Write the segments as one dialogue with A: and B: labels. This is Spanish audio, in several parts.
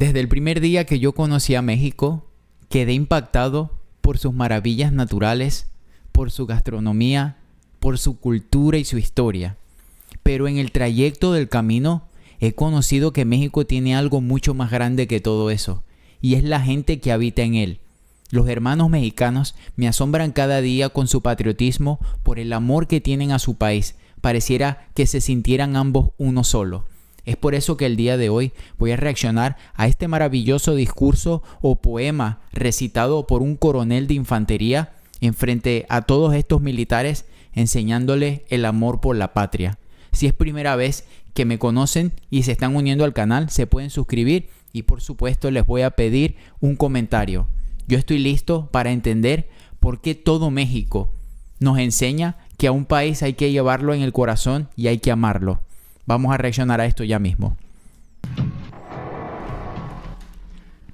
A: Desde el primer día que yo conocí a México, quedé impactado por sus maravillas naturales, por su gastronomía, por su cultura y su historia. Pero en el trayecto del camino he conocido que México tiene algo mucho más grande que todo eso, y es la gente que habita en él. Los hermanos mexicanos me asombran cada día con su patriotismo por el amor que tienen a su país. Pareciera que se sintieran ambos uno solo. Es por eso que el día de hoy voy a reaccionar a este maravilloso discurso o poema recitado por un coronel de infantería enfrente frente a todos estos militares enseñándoles el amor por la patria. Si es primera vez que me conocen y se están uniendo al canal, se pueden suscribir y por supuesto les voy a pedir un comentario. Yo estoy listo para entender por qué todo México nos enseña que a un país hay que llevarlo en el corazón y hay que amarlo. Vamos a reaccionar a esto ya mismo.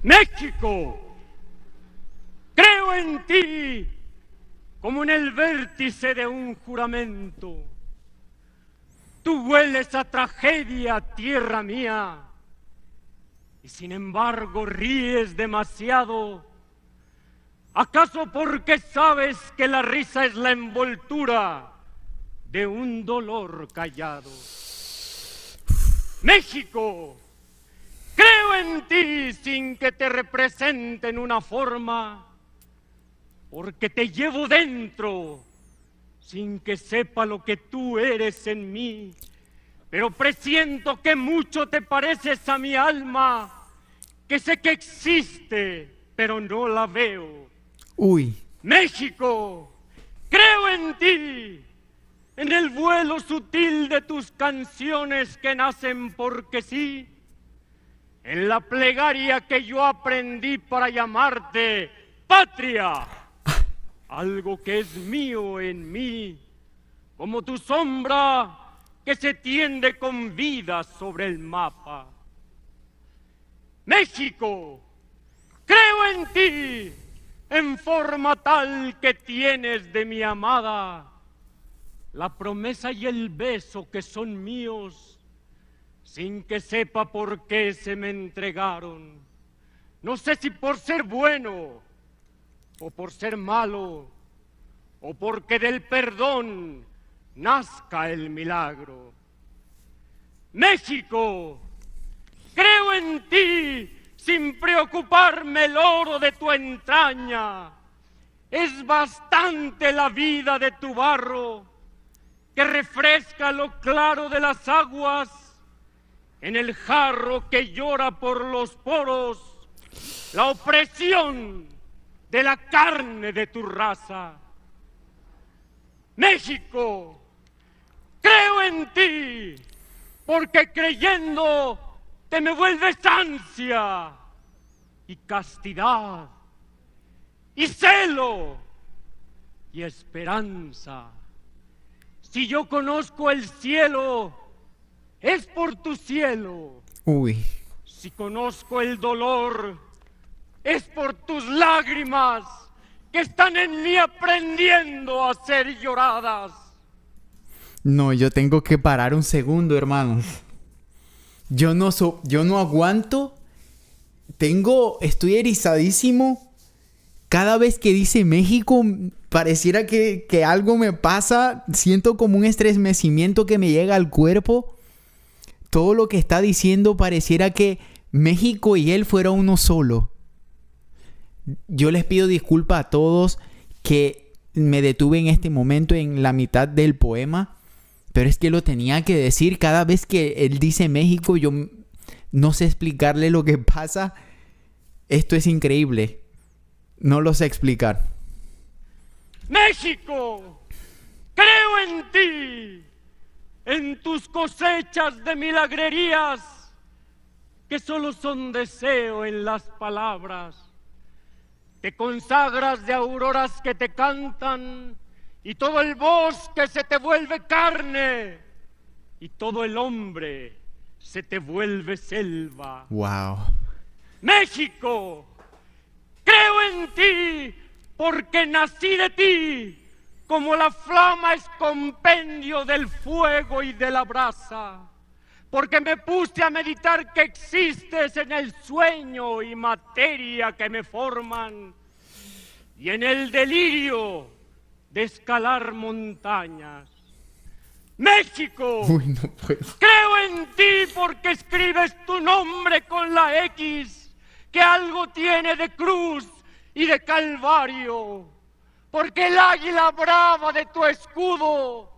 B: México, creo en ti como en el vértice de un juramento. Tú hueles a tragedia, tierra mía, y sin embargo ríes demasiado. ¿Acaso porque sabes que la risa es la envoltura de un dolor callado? México, creo en ti sin que te represente en una forma, porque te llevo dentro sin que sepa lo que tú eres en mí, pero presiento que mucho te pareces a mi alma, que sé que existe, pero no la veo. Uy. México, creo en ti en el vuelo sutil de tus canciones que nacen porque sí, en la plegaria que yo aprendí para llamarte patria, algo que es mío en mí, como tu sombra que se tiende con vida sobre el mapa. México, creo en ti en forma tal que tienes de mi amada la promesa y el beso que son míos, sin que sepa por qué se me entregaron. No sé si por ser bueno o por ser malo, o porque del perdón nazca el milagro. México, creo en ti sin preocuparme el oro de tu entraña. Es bastante la vida de tu barro que refresca lo claro de las aguas en el jarro que llora por los poros la opresión de la carne de tu raza. México, creo en ti, porque creyendo te me vuelves ansia y castidad y celo y esperanza. Si yo conozco el cielo, es por tu cielo. Uy. Si conozco el dolor, es por tus lágrimas que están en mí aprendiendo a ser lloradas.
A: No, yo tengo que parar un segundo, hermano... Yo no yo no aguanto. Tengo estoy erizadísimo. Cada vez que dice México pareciera que, algo me pasa, siento como un estremecimiento que me llega al cuerpo. Todo lo que está diciendo pareciera que México y él fuera uno solo. Yo les pido disculpa a todos que me detuve en este momento en la mitad del poema, pero es que lo tenía que decir cada vez que él dice México, yo no sé explicarle lo que pasa. Esto es increíble. No lo sé explicar.
B: México, creo en ti, en tus cosechas de milagrerías que solo son deseo en las palabras. Te consagras de auroras que te cantan y todo el bosque se te vuelve carne y todo el hombre se te vuelve selva. Wow. México, creo en ti, porque nací de ti como la flama es compendio del fuego y de la brasa, porque me puse a meditar que existes en el sueño y materia que me forman, y en el delirio de escalar montañas. México, creo en ti porque escribes tu nombre con la X, que algo tiene de cruz y de calvario, porque el águila brava de tu escudo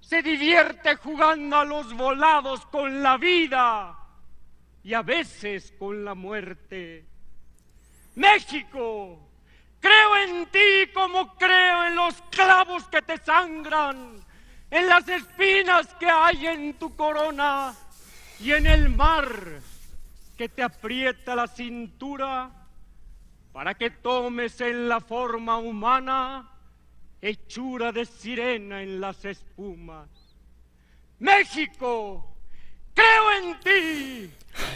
B: se divierte jugando a los volados con la vida y a veces con la muerte. México, creo en ti como creo en los clavos que te sangran, en las espinas que hay en tu corona y en el mar que te aprieta la cintura para que tomes en la forma humana hechura de sirena en las espumas. México, creo en ti,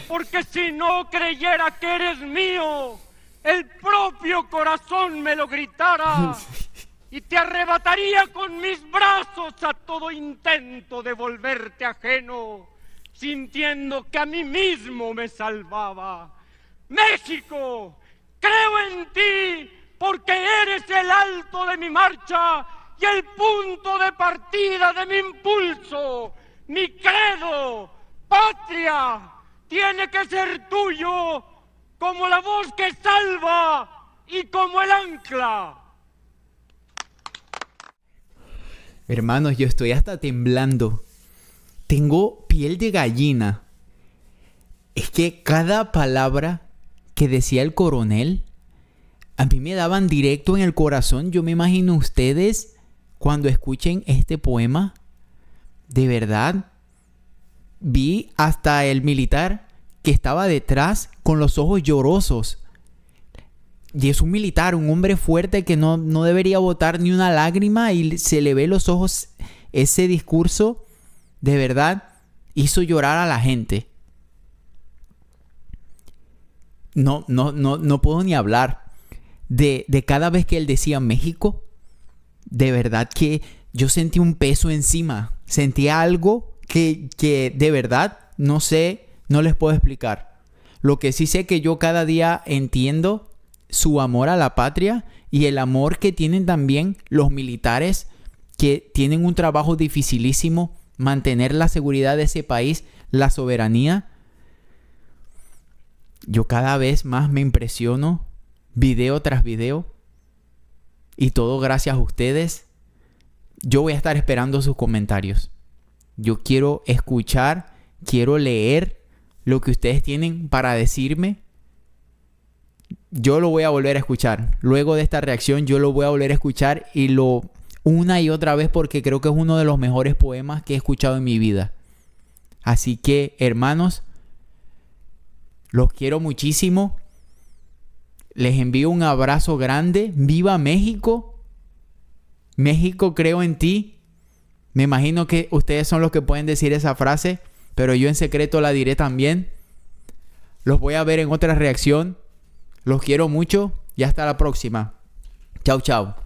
B: porque si no creyera que eres mío, el propio corazón me lo gritara y te arrebataría con mis brazos a todo intento de volverte ajeno, sintiendo que a mí mismo me salvaba. México, Creo en ti porque eres el alto de mi marcha y el punto de partida de mi impulso. Mi credo, patria, tiene que ser tuyo como la voz que salva y como el ancla.
A: Hermanos, yo estoy hasta temblando. Tengo piel de gallina. Es que cada palabra que decía el coronel, a mí me daban directo en el corazón. Yo me imagino ustedes cuando escuchen este poema, de verdad, vi hasta el militar que estaba detrás con los ojos llorosos. Y es un militar, un hombre fuerte que no, no debería botar ni una lágrima y se le ve los ojos. Ese discurso, de verdad, hizo llorar a la gente no, no, no, no puedo ni hablar de, de cada vez que él decía México. De verdad que yo sentí un peso encima. Sentí algo que, que de verdad no sé, no les puedo explicar. Lo que sí sé que yo cada día entiendo su amor a la patria y el amor que tienen también los militares que tienen un trabajo dificilísimo, mantener la seguridad de ese país, la soberanía yo cada vez más me impresiono video tras video. Y todo gracias a ustedes. Yo voy a estar esperando sus comentarios. Yo quiero escuchar, quiero leer lo que ustedes tienen para decirme. Yo lo voy a volver a escuchar. Luego de esta reacción yo lo voy a volver a escuchar y lo una y otra vez porque creo que es uno de los mejores poemas que he escuchado en mi vida. Así que, hermanos, los quiero muchísimo. Les envío un abrazo grande. Viva México. México, creo en ti. Me imagino que ustedes son los que pueden decir esa frase, pero yo en secreto la diré también. Los voy a ver en otra reacción. Los quiero mucho y hasta la próxima. Chau chao.